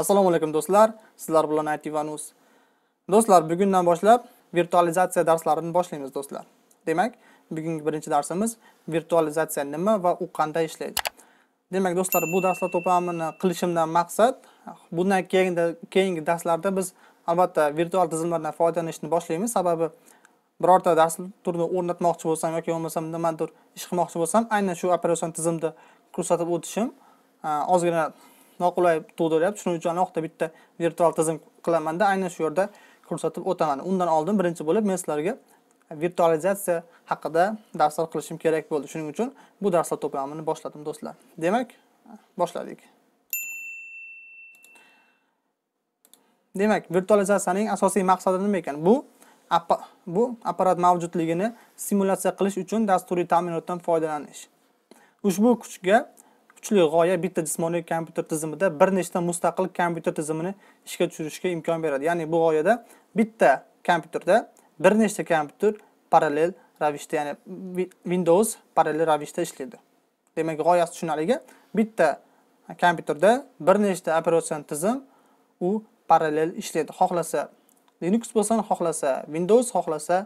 Assalomu alaykum do'stlar, sizlar bilan Ativanus. Do'stlar, bugundan boshlab virtualizatsiya darslarini boshlaymiz do'stlar. Demak, bugungi birinchi darsimiz virtualizatsiya nima va u qanday ishlaydi. Demak, do'stlar, bu darslar to'plamini qilishimdan maqsad bundan keyingi keyingi darslarda biz albatta virtual tizimlardan foydalanishni boshlaymiz, sababi birorta dars turini o'rnatmoqchi bo'lsam yoki bo'lmasam nimadir ish qilmoqchi bo'lsam, aynan shu operatsion tizimni ko'rsatib o'tishim ozgina noqulay tug'diryapti shuning uchun alohida bitta virtual tizim qilamanda aynan shu yerda ko'rsatib o'taman undan oldin birinchi bo'lib men sizlarga virtualizatsiya haqida darslar qilishim kerak bo'ldi shuning uchun bu darslar to'plamini boshladim do'stlar demak boshladik demak virtualizatsiyaning asosiy maqsadi nima ekan bu bu apparat mavjudligini simulyatsiya qilish uchun dasturiy ta'minotdan foydalanish ushbu kuchga kuchli g'oya bitta jismoniy kompyuter tizimida bir nechta mustaqil kompyuter tizimini ishga tushirishga imkon beradi ya'ni bu g'oyada bitta kompyuterda bir nechta kompyuter parallel ravishda ya'ni windows parallel ravishda ishlaydi demak g'oyasi tushunarligi bitta kompyuterda bir nechta operatsion tizim u parallel ishlaydi xohlasa linux bo'lsin xohlasa windows xohlasa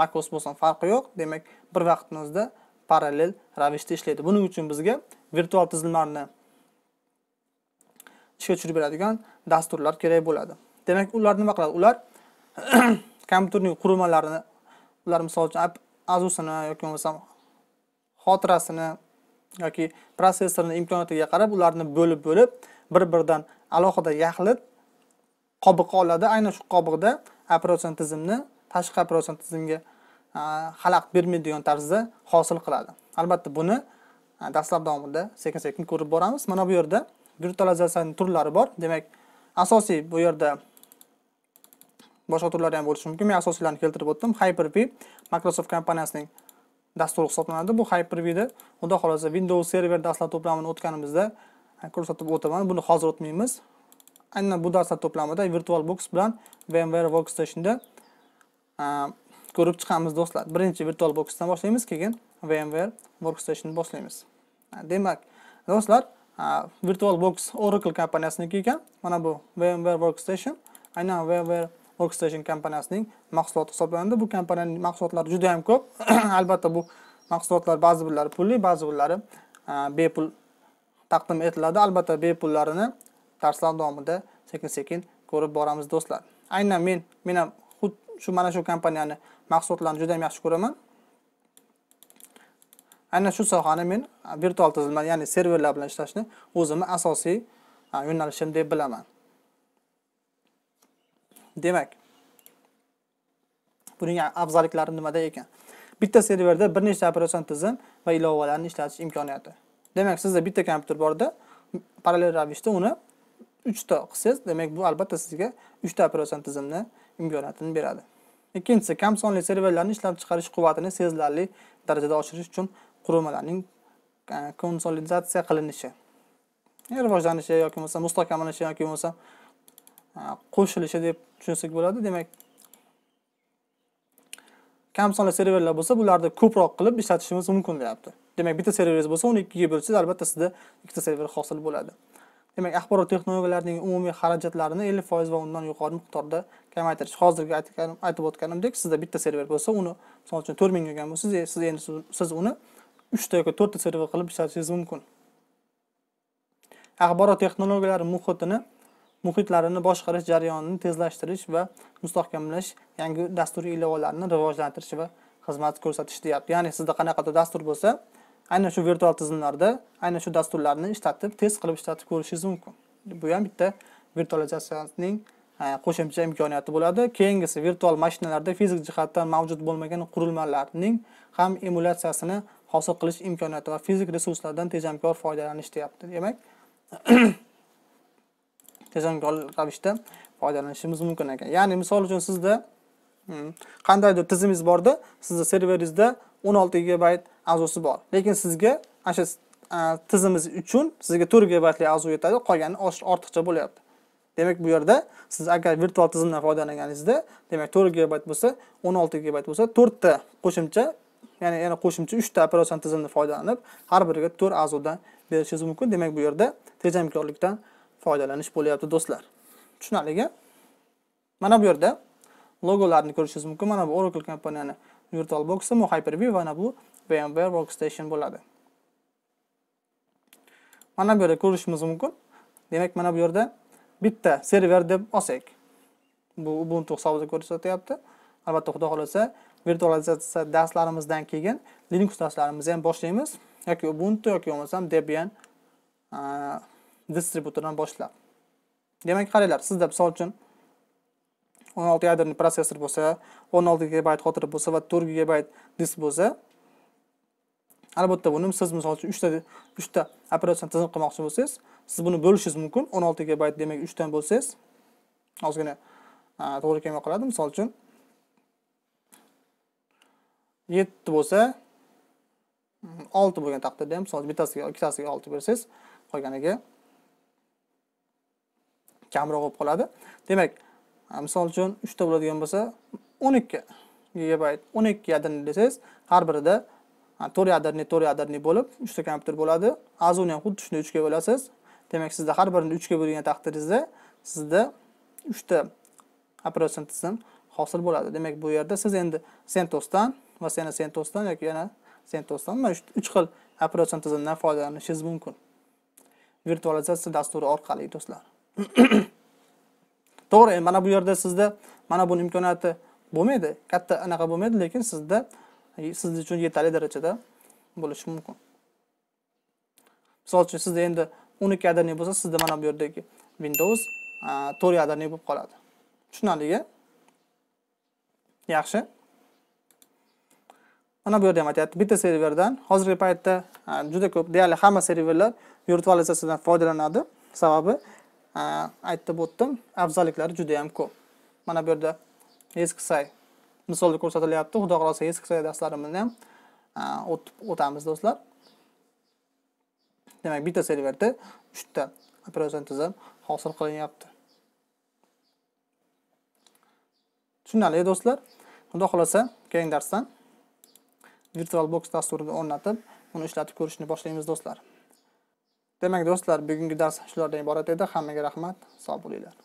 macOS bo'lsin farqi yo'q demak bir vaqtni o'zida parallel ravishda ishlaydi buning uchun bizga virtual tizimlarni ishga tushirib beradigan dasturlar kerak bo'ladi demak ular nima qiladi ular kompyuterning qurilmalarini ular misol uchun azusini yoki bo'lmasam xotirasini yoki protsessorni imkoniyatiga qarab ularni bo'lib bo'lib bir biridan alohida yaxlit qobiqqa oladi aynan shu qobiqda operatsion tizimni tashqi operatsion tizimga xalaqit bermaydigan tarzda hosil qiladi albatta buni dastlab davomida sekin sekin ko'rib boramiz mana bu yerda virtualizatsiyani turlari bor demak asosiy bu yerda boshqa turlari ham bo'lishi mumkin men asosiylarini keltirib o'tdim hyper v microsoft kompaniyasining dasturi hisoblanadi bu hyper vni xudo xohlasa windows server dastlab to'plamini o'tganimizda ko'rsatib o'taman buni hozir o'tmaymiz aynan bu dastlab to'plamida virtualbox bilan vmware workstationda ko'rib chiqamiz do'stlar birinchi virtual boxdan boshlaymiz keyin vmware workstation boshlaymiz demak do'stlar virtual box oracle kompaniyasiniki ekan mana bu vmware workstation aynan vmware workstation kompaniyasining mahsuloti hisoblanadi bu kompaniyaning mahsulotlari juda yam ko'p albatta bu mahsulotlar ba'zi birlari pulli ba'zi birlari bepul taqdim etiladi albatta bepullarini darslar davomida sekin sekin ko'rib boramiz do'stlar aynan men men ham shu mana shu kompaniyani mahsulotlarini juda ham yaxshi ko'raman aynan shu sohani men virtual tizimlar ya'ni serverlar bilan ishlashni o'zimni asosiy yo'nalishim deb bilaman demak buning afzalliklari nimada ekan bitta serverda bir nechta operatsion tizim va ilovalarni ishlatish imkoniyati demak sizda bitta kompyuter borda parallel ravishda uni uchta qilsangiz demak bu albatta sizga uchta operatsion tizimni imkoniyatini beradi ikkinchisi kam sonli serverlarni ishlab chiqarish quvvatini sezilarli darajada oshirish uchun qurilmalarning e, konsolidatsiya qilinishi rivojlanishi yoki bo'lmasa mustahkamlanishi yoki bo'lmasa e, qo'shilishi deb tushunsak bo'ladi demak kam sonli serverlar bo'lsa bularni ko'proq qilib ishlatishimiz mumkin deyapti demak bitta serveringiz bo'lsa uni ikkiga bo'lsangiz albatta sizda ikkita server hosil bo'ladi demak axborot texnologiyalarining umumiy xarajatlarini ellik foiz va undan yuqori miqdorda kamaytirish hozirgi aytib o'tganimdek sizda bitta server bo'lsa uni misol uchun to'rt ming bo'lgan bo'lsa siz endi siz uni uchta yoki to'rtta server qilib ishlatishingiz mumkin axborot texnologiyalari muhitini muhitlarini boshqarish jarayonini tezlashtirish va mustahkamlash yangi dasturiy ilovalarni rivojlantirish va xizmat ko'rsatish deyapti ya'ni sizda qanaqadir dastur bo'lsa aynan shu virtual tizimlarda aynan shu dasturlarni ishlatib tez qilib ishlatib ko'rishingiz mumkin bu ham bitta virtualizatsiyaning qo'shimcha imkoniyati bo'ladi keyingisi virtual mashinalarda fizik jihatdan mavjud bo'lmagan qurilmalarning ham emulyatsiyasini hosil qilish imkoniyati va fizik resurslardan tejamkor foydalanish deyapti demak tejamkor ravishda foydalanishimiz mumkin ekan ya'ni misol uchun sizda hmm, qandaydir tizimingiz borda sizni serveringizda o'n olti gigabayt a'zosi bor lekin sizga ana shu tizimiz uchun sizga to'rt gigabaytli a'zo yetadi qolgani ortiqcha bo'lyapti demak bu yerda siz agar virtual tizimdan foydalanganingizda demak to'rt gigabayt bo'lsa o'n olti gigabayt bo'lsa to'rtta qo'shimcha ya'ni yana qo'shimcha uchta operatsion tizimni foydalanib har biriga to'rt a'zodan berishingiz mumkin demak bu yerda tejamkorlikdan foydalanish bo'lyapti do'stlar tushunarlimi mana bu yerda logolarni ko'rishingiz mumkin mana bu oracle kompaniyani virtual boxi bu hyperv va mana bu vmware workstation bo'ladi mana bu yerda ko'rishimiz mumkin demak mana bu yerda bitta server deb olsak bu ubuntu hisobida ko'rsatyapti albatta xudo xohlasa virtualizatsiya darslarimizdan keyin linux darslarimizni ham boshlaymiz yoki ubuntu yoki bo'lmasam debian distributordan boshlab demak qaranglar sizda misol uchun o'n olti yadrli protsessor bo'lsa o'n olti gigabayt xotira bo'lsa va to'rt gigabayt disk bo'lsa albatta buni siz misol uchun uchta uchta operatsion tizim qilmoqchi bo'lsangiz siz buni bo'lishingiz mumkin o'n olti gigabayt demak uchdan bo'lsangiz ozgina to'g'ri kelmay qoladi misol uchun yetti bo'lsa hmm, olti bo'lgan taqdirda ham misol uchun bittasiga ikkitasiga olti bersangiz qolganiga kamroq bo'lib qoladi demak misol uchun uchta bo'ladigan bo'lsa o'n ikki gigabayt o'n ikki yadrni desangiz har birida to'rt adadni to'rt adadni bo'lib uchta kompyuter bo'ladi azuni ham xuddi shunday uchga bo'lasiz demak sizda har birini uchga bo'lgan taqdiringizda sizda uchta operatsion tizim hosil bo'ladi demak bu yerda siz endi sentosdan va yana sentosdan yoki yana sentosdan mana shu uch xil operatsion tizimdan foydalanishingiz mumkin virtualizatsiya dasturi orqali do'stlar to'g'ri mana bu yerda sizda mana buni imkoniyati bo'lmaydi katta anaqa bo'lmaydi lekin sizda siz uchun yetarli darajada bo'lishi mumkin misol uchun sizda endi o'n ikki adadli bo'lsa sizda mana bu yerdagi windows to'rt adadli bo'lib qoladi tushunarligi yaxshi mana bu yerda ham aytyapti bitta serverdan hozirgi paytda juda ko'p deyarli hamma serverlar virtualizatsiyadan foydalanadi sababi aytib o'tdim afzalliklari juda yam ko'p mana bu yerda eski sayt misolda ko'rsatilyapti xudo xohlasa eski darslarimizni ham o'tib o'tamiz do'stlar demak bitta serverda uchta operatsion tizim hosil qilinyapti tushunarli do'stlar xudo xohlasa keyingi darsdan virtual box dasturini o'rnatib uni ishlatib ko'rishni boshlaymiz do'stlar demak do'stlar bugungi dars shulardan iborat edi hammaga rahmat sog' bo'linglar